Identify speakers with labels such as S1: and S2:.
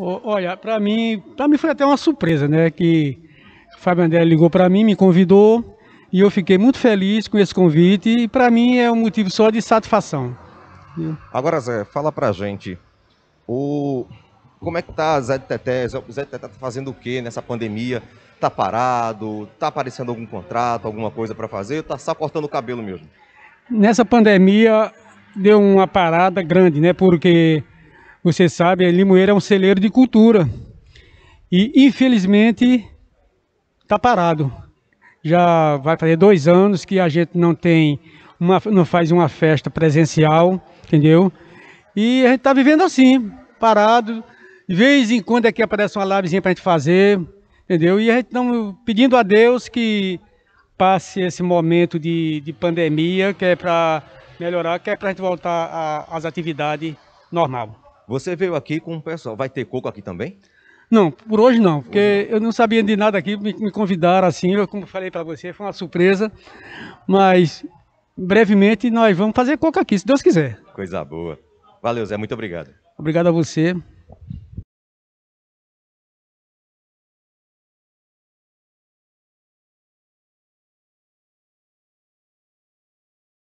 S1: Olha, para mim, para mim foi até uma surpresa, né? Que o Fábio André ligou para mim, me convidou e eu fiquei muito feliz com esse convite e para mim é um motivo só de satisfação.
S2: Agora, Zé, fala a gente. O... Como é que tá Zé de Teté? Zé de Teté tá fazendo o que nessa pandemia? Tá parado? Tá aparecendo algum contrato, alguma coisa para fazer? Tá só cortando o cabelo mesmo?
S1: Nessa pandemia deu uma parada grande, né? Porque você sabe, a Limoeira é um celeiro de cultura. E infelizmente está parado. Já vai fazer dois anos que a gente não tem uma, não faz uma festa presencial, entendeu? E a gente está vivendo assim, parado. De vez em quando aqui é aparece uma livezinha para a gente fazer, entendeu? E a gente está pedindo a Deus que passe esse momento de, de pandemia, que é para melhorar, que é para a gente voltar às atividades normal. Você veio aqui com o pessoal. Vai ter coco aqui também? Não, por hoje não, porque eu não sabia de nada aqui, me, me convidaram assim, eu, como falei para você, foi uma surpresa, mas brevemente nós vamos fazer coco aqui, se Deus quiser.
S2: Coisa boa.
S3: Valeu, Zé, muito obrigado. Obrigado a você.